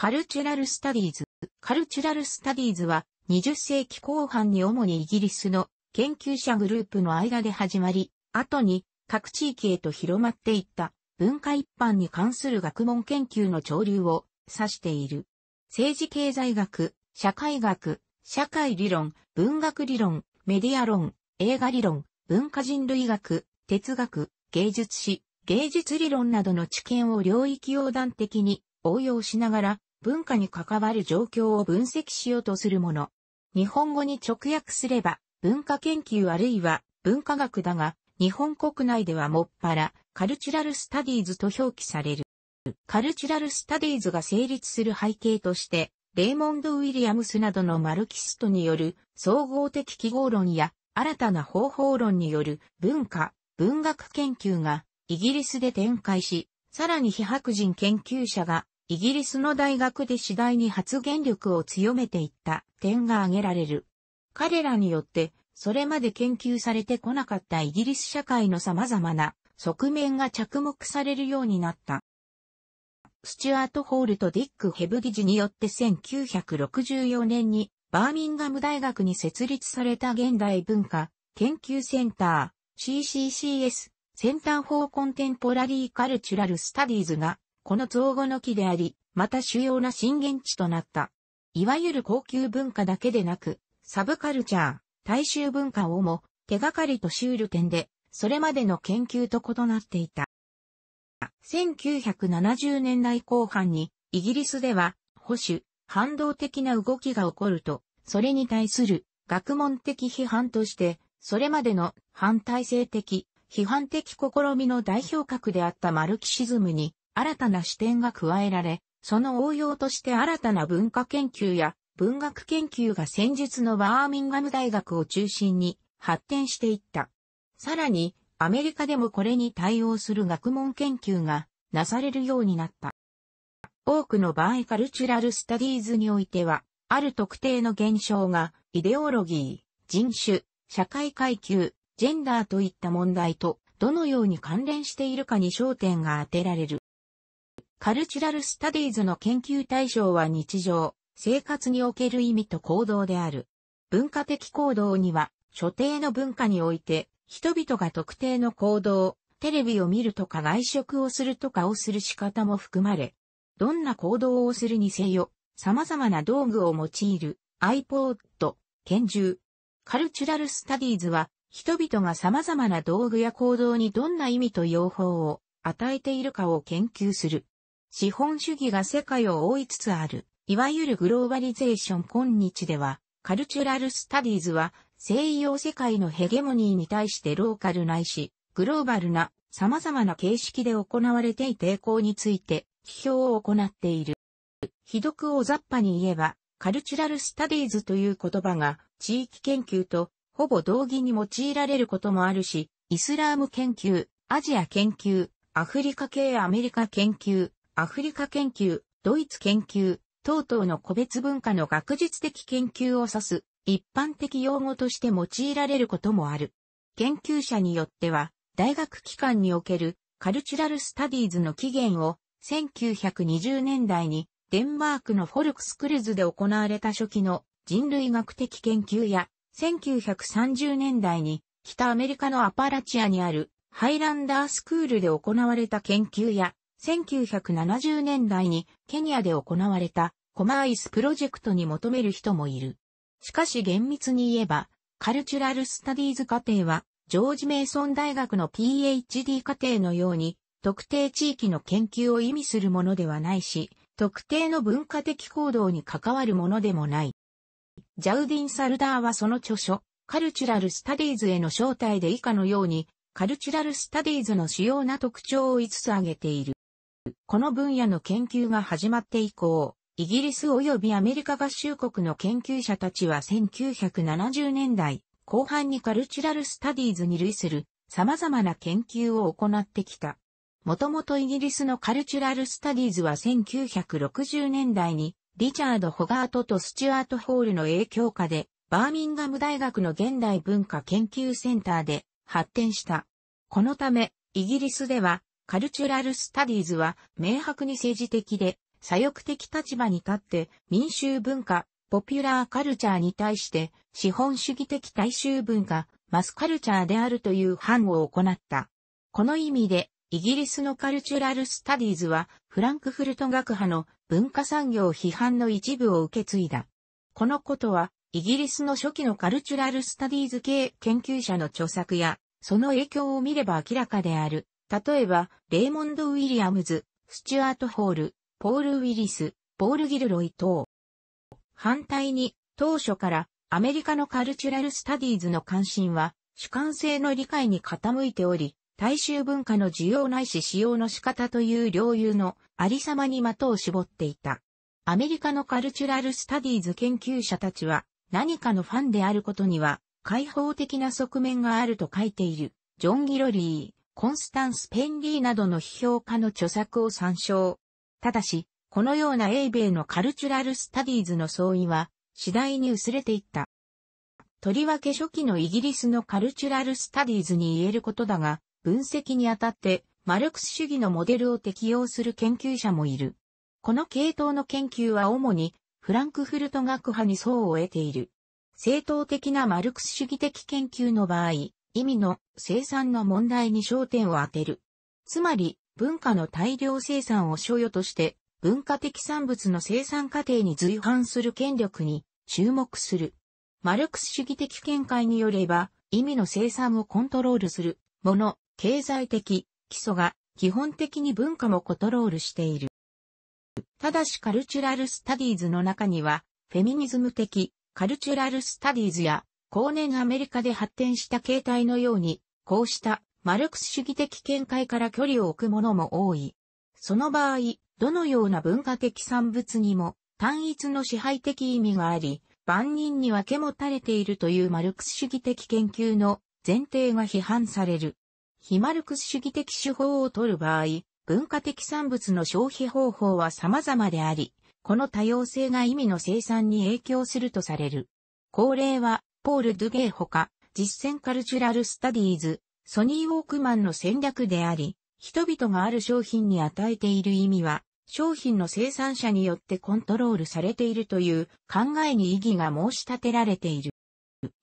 カルチュラルスタディーズ。カルチュラルスタディーズは20世紀後半に主にイギリスの研究者グループの間で始まり、後に各地域へと広まっていった文化一般に関する学問研究の潮流を指している。政治経済学、社会学、社会理論、文学理論、メディア論、映画理論、文化人類学、哲学、芸術史、芸術理論などの知見を領域横断的に応用しながら文化に関わる状況を分析しようとするもの。日本語に直訳すれば、文化研究あるいは文化学だが、日本国内ではもっぱら、カルチュラルスタディーズと表記される。カルチュラルスタディーズが成立する背景として、レイモンド・ウィリアムスなどのマルキストによる総合的記号論や新たな方法論による文化、文学研究がイギリスで展開し、さらに非白人研究者がイギリスの大学で次第に発言力を強めていった点が挙げられる。彼らによって、それまで研究されてこなかったイギリス社会の様々な側面が着目されるようになった。スチュアート・ホールとディック・ヘブディジによって1964年にバーミンガム大学に設立された現代文化研究センター CCCS センター・フォー・コンテンポラリー・カルチュラル・スタディーズがこの造語の木であり、また主要な震源地となった。いわゆる高級文化だけでなく、サブカルチャー、大衆文化をも手がかりとしうる点で、それまでの研究と異なっていた。1970年代後半に、イギリスでは、保守、反動的な動きが起こると、それに対する学問的批判として、それまでの反体制的、批判的試みの代表格であったマルキシズムに新たな視点が加えられ、その応用として新たな文化研究や文学研究が戦術のバーミンガム大学を中心に発展していった。さらに、アメリカでもこれに対応する学問研究がなされるようになった。多くの場合カルチュラルスタディーズにおいては、ある特定の現象が、イデオロギー、人種、社会階級、ジェンダーといった問題と、どのように関連しているかに焦点が当てられる。カルチュラルスタディーズの研究対象は日常、生活における意味と行動である。文化的行動には、所定の文化において、人々が特定の行動、テレビを見るとか外食をするとかをする仕方も含まれ、どんな行動をするにせよ、様々な道具を用いる、iPod、拳銃。カルチュラルスタディーズは、人々が様々な道具や行動にどんな意味と用法を与えているかを研究する。資本主義が世界を覆いつつある、いわゆるグローバリゼーション今日では、カルチュラルスタディーズは西洋世界のヘゲモニーに対してローカルないし、グローバルな様々な形式で行われてい抵抗について批評を行っている。ひどく大雑把に言えば、カルチュラルスタディーズという言葉が地域研究とほぼ同義に用いられることもあるし、イスラーム研究、アジア研究、アフリカ系アメリカ研究、アフリカ研究、ドイツ研究、等々の個別文化の学術的研究を指す一般的用語として用いられることもある。研究者によっては、大学機関におけるカルチュラルスタディーズの起源を1920年代にデンマークのフォルクスクルズで行われた初期の人類学的研究や1930年代に北アメリカのアパラチアにあるハイランダースクールで行われた研究や1970年代にケニアで行われたコマーイスプロジェクトに求める人もいる。しかし厳密に言えば、カルチュラルスタディーズ課程は、ジョージ・メイソン大学の PhD 課程のように、特定地域の研究を意味するものではないし、特定の文化的行動に関わるものでもない。ジャウディン・サルダーはその著書、カルチュラル・スタディーズへの招待で以下のように、カルチュラル・スタディーズの主要な特徴を5つ挙げている。この分野の研究が始まって以降、イギリス及びアメリカ合衆国の研究者たちは1970年代後半にカルチュラルスタディーズに類する様々な研究を行ってきた。もともとイギリスのカルチュラルスタディーズは1960年代にリチャード・ホガートとスチュアート・ホールの影響下でバーミンガム大学の現代文化研究センターで発展した。このため、イギリスではカルチュラルスタディーズは明白に政治的で左翼的立場に立って民衆文化、ポピュラーカルチャーに対して資本主義的大衆文化、マスカルチャーであるという応を行った。この意味で、イギリスのカルチュラルスタディーズはフランクフルト学派の文化産業批判の一部を受け継いだ。このことは、イギリスの初期のカルチュラルスタディーズ系研究者の著作や、その影響を見れば明らかである。例えば、レイモンド・ウィリアムズ、スチュアート・ホール、ポール・ウィリス、ポール・ギルロイ等。反対に、当初からアメリカのカルチュラル・スタディーズの関心は、主観性の理解に傾いており、大衆文化の需要ないし使用の仕方という領有のありさまに的を絞っていた。アメリカのカルチュラル・スタディーズ研究者たちは、何かのファンであることには、開放的な側面があると書いている、ジョン・ギロリー。コンスタンス・ペンリーなどの批評家の著作を参照。ただし、このような英米のカルチュラルスタディーズの相違は、次第に薄れていった。とりわけ初期のイギリスのカルチュラルスタディーズに言えることだが、分析にあたって、マルクス主義のモデルを適用する研究者もいる。この系統の研究は主に、フランクフルト学派に層を得ている。正当的なマルクス主義的研究の場合、意味の生産の問題に焦点を当てる。つまり、文化の大量生産を所与として、文化的産物の生産過程に随伴する権力に注目する。マルクス主義的見解によれば、意味の生産をコントロールする、もの、経済的、基礎が、基本的に文化もコントロールしている。ただしカルチュラルスタディーズの中には、フェミニズム的、カルチュラルスタディーズや後年アメリカで発展した形態のように、こうしたマルクス主義的見解から距離を置くものも多い。その場合、どのような文化的産物にも単一の支配的意味があり、万人に分け持たれているというマルクス主義的研究の前提が批判される。非マルクス主義的手法を取る場合、文化的産物の消費方法は様々であり、この多様性が意味の生産に影響するとされる。高齢はポール・ドゥゲイほか、実践カルチュラル・スタディーズ、ソニー・ウォークマンの戦略であり、人々がある商品に与えている意味は、商品の生産者によってコントロールされているという考えに意義が申し立てられている。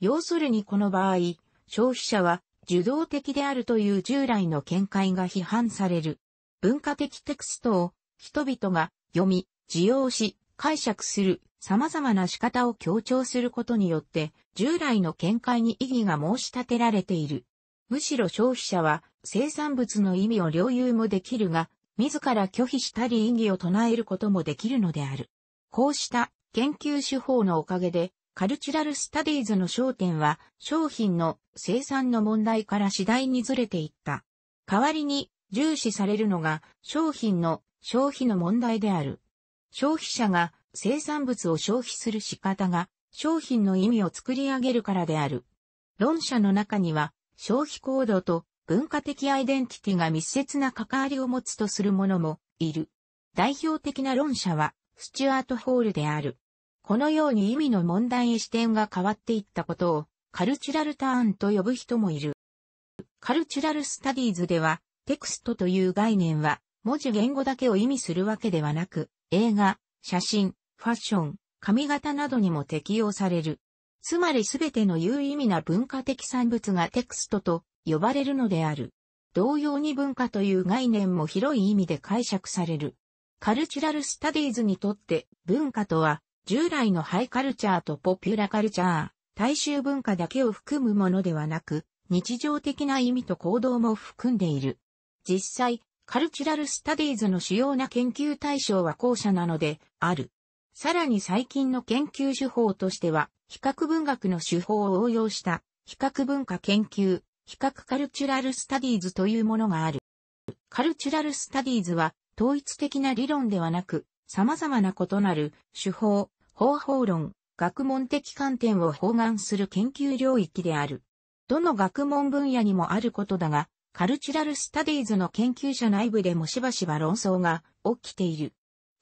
要するにこの場合、消費者は受動的であるという従来の見解が批判される。文化的テクストを人々が読み、使用し、解釈する様々な仕方を強調することによって、従来の見解に意義が申し立てられている。むしろ消費者は、生産物の意味を領有もできるが、自ら拒否したり異議を唱えることもできるのである。こうした研究手法のおかげで、カルチュラルスタディーズの焦点は商品の生産の問題から次第にずれていった。代わりに重視されるのが商品の消費の問題である。消費者が生産物を消費する仕方が商品の意味を作り上げるからである。論者の中には消費行動と文化的アイデンティティが密接な関わりを持つとする者もいる。代表的な論者はスチュアート・ホールである。このように意味の問題へ視点が変わっていったことをカルチュラルターンと呼ぶ人もいる。カルチュラルスタディーズではテクストという概念は文字言語だけを意味するわけではなく映画、写真、ファッション、髪型などにも適用される。つまりすべての有意味な文化的産物がテクストと呼ばれるのである。同様に文化という概念も広い意味で解釈される。カルチュラルスタディーズにとって文化とは従来のハイカルチャーとポピュラカルチャー、大衆文化だけを含むものではなく、日常的な意味と行動も含んでいる。実際、カルチュラルスタディーズの主要な研究対象は後者なので、ある。さらに最近の研究手法としては、比較文学の手法を応用した、比較文化研究、比較カルチュラルスタディーズというものがある。カルチュラルスタディーズは、統一的な理論ではなく、様々な異なる手法、方法論、学問的観点を包含する研究領域である。どの学問分野にもあることだが、カルチュラルスタディーズの研究者内部でもしばしば論争が起きている。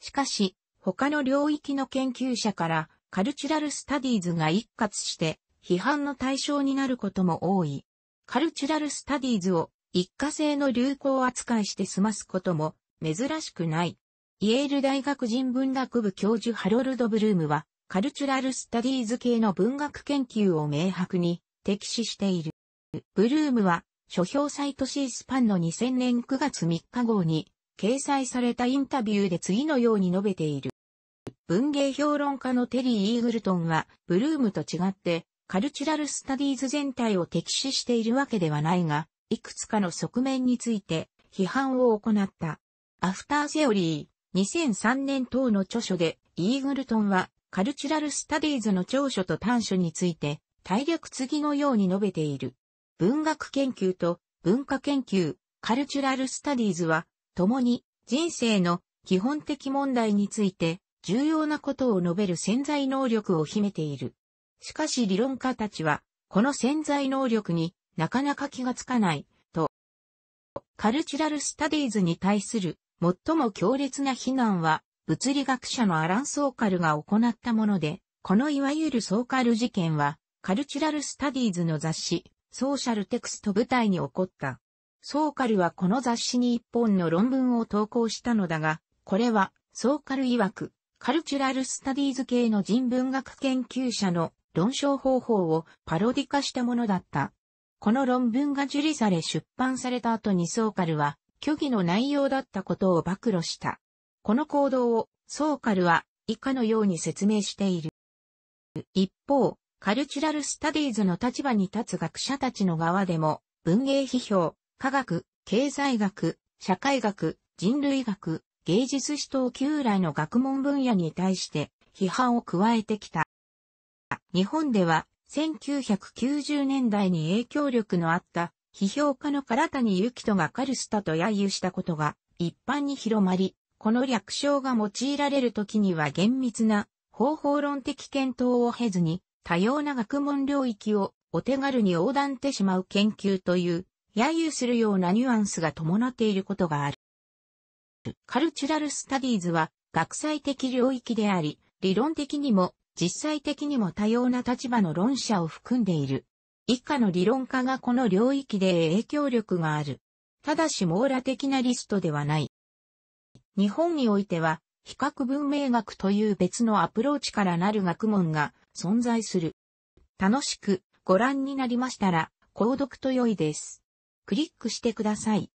しかし、他の領域の研究者からカルチュラルスタディーズが一括して批判の対象になることも多い。カルチュラルスタディーズを一過性の流行扱いして済ますことも珍しくない。イェール大学人文学部教授ハロルド・ブルームは、カルチュラルスタディーズ系の文学研究を明白に敵視している。ブルームは、書評サイトシースパンの2000年9月3日号に掲載されたインタビューで次のように述べている。文芸評論家のテリー・イーグルトンは、ブルームと違って、カルチュラルスタディーズ全体を敵視しているわけではないが、いくつかの側面について批判を行った。アフターセオリー、2003年等の著書で、イーグルトンは、カルチュラルスタディーズの長所と短所について、体力次のように述べている。文学研究と文化研究、カルチュラルスタディーズは、共に人生の基本的問題について重要なことを述べる潜在能力を秘めている。しかし理論家たちは、この潜在能力になかなか気がつかない、と、カルチュラルスタディーズに対する最も強烈な非難は、物理学者のアラン・ソーカルが行ったもので、このいわゆるソーカル事件は、カルチュラルスタディーズの雑誌、ソーシャルテクスト舞台に起こった。ソーカルはこの雑誌に一本の論文を投稿したのだが、これは、ソーカル曰く、カルチュラルスタディーズ系の人文学研究者の論証方法をパロディ化したものだった。この論文が受理され出版された後にソーカルは虚偽の内容だったことを暴露した。この行動をソーカルは以下のように説明している。一方、カルチュラルスタディーズの立場に立つ学者たちの側でも、文芸批評、科学、経済学、社会学、人類学、芸術史等旧来の学問分野に対して批判を加えてきた。日本では1990年代に影響力のあった批評家の唐谷幸人がカルスタと揶揄したことが一般に広まり、この略称が用いられる時には厳密な方法論的検討を経ずに多様な学問領域をお手軽に横断てしまう研究という揶揄するようなニュアンスが伴っていることがある。カルチュラルスタディーズは学際的領域であり、理論的にも実際的にも多様な立場の論者を含んでいる。以下の理論家がこの領域で影響力がある。ただし網羅的なリストではない。日本においては、比較文明学という別のアプローチからなる学問が存在する。楽しくご覧になりましたら、購読と良いです。クリックしてください。